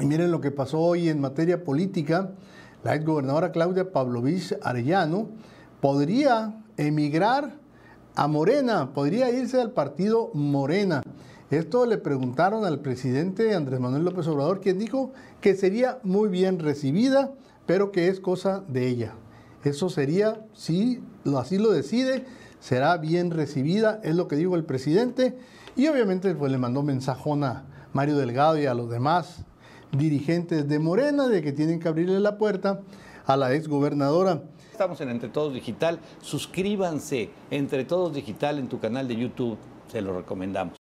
Y miren lo que pasó hoy en materia política. La exgobernadora Claudia Pavlovich Arellano podría emigrar a Morena, podría irse al partido Morena. Esto le preguntaron al presidente Andrés Manuel López Obrador, quien dijo que sería muy bien recibida, pero que es cosa de ella. Eso sería, si así lo decide, será bien recibida, es lo que dijo el presidente. Y obviamente pues, le mandó mensajón a Mario Delgado y a los demás dirigentes de Morena de que tienen que abrirle la puerta a la exgobernadora. Estamos en Entre Todos Digital. Suscríbanse Entre Todos Digital en tu canal de YouTube. Se lo recomendamos.